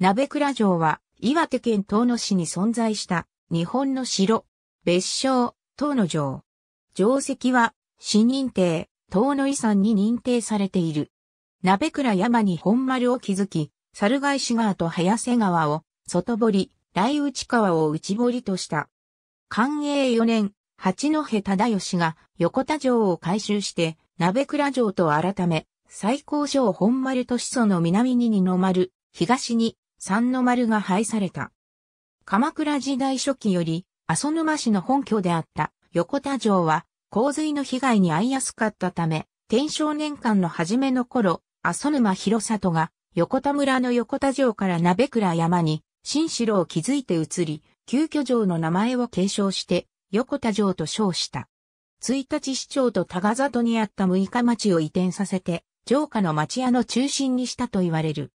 鍋倉城は、岩手県東野市に存在した、日本の城、別称、東野城。城跡は、市認定、東野遺産に認定されている。鍋倉山に本丸を築き、猿ヶ石川と早瀬川を、外堀、大内川を内堀とした。寛永4年、八戸忠義が横田城を改修して、鍋倉城と改め、最高所を本丸と始祖の南に二の丸、東に三の丸が廃された。鎌倉時代初期より、阿蘇沼市の本拠であった横田城は、洪水の被害に遭いやすかったため、天正年間の初めの頃、阿蘇沼広里が、横田村の横田城から鍋倉山に、新城を築いて移り、旧居城の名前を継承して、横田城と称した。1日市長と高里にあった六日町を移転させて、城下の町屋の中心にしたと言われる。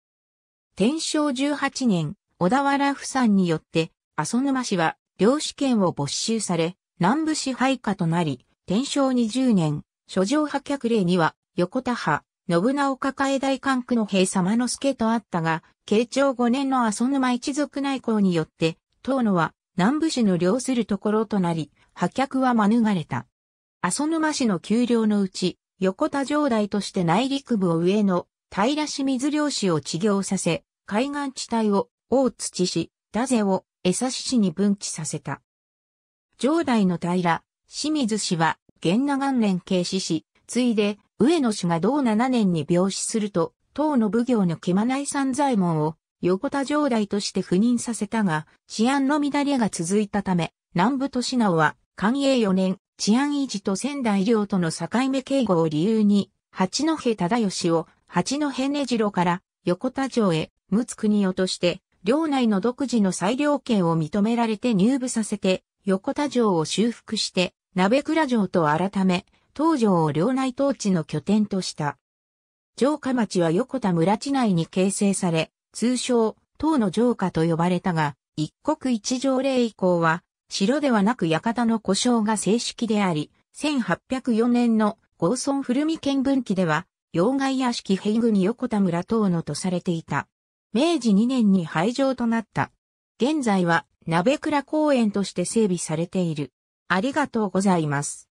天正18年、小田原府山によって、阿蘇沼市は、領主権を没収され、南部支配下となり、天正20年、諸城破却令には、横田派、信長抱え大官区の兵様の助とあったが、慶長5年の阿蘇沼一族内交によって、遠野は南部市の領するところとなり、破却は免れた。阿蘇沼市の丘陵のうち、横田城代として内陸部を上野、平清水漁師を治業させ、海岸地帯を大土市、田瀬を江差市に分岐させた。上代の平、清水氏は、源那元年軽視し、ついで、上野氏が同七年に病死すると、党の奉行の気まない三左衛門を横田城代として赴任させたが、治安の乱れが続いたため、南部都市直は、寛永四年、治安維持と仙台領との境目警護を理由に、八戸忠義を八戸根城から横田城へ、陸奥国をとして、領内の独自の裁量権を認められて入部させて、横田城を修復して、鍋倉城と改め、東城を領内統治の拠点とした。城下町は横田村地内に形成され、通称、東の城下と呼ばれたが、一国一条例以降は、城ではなく館の故障が正式であり、1804年の豪村古見見聞記では、妖怪屋敷平に横田村等のとされていた。明治2年に廃城となった。現在は鍋倉公園として整備されている。ありがとうございます。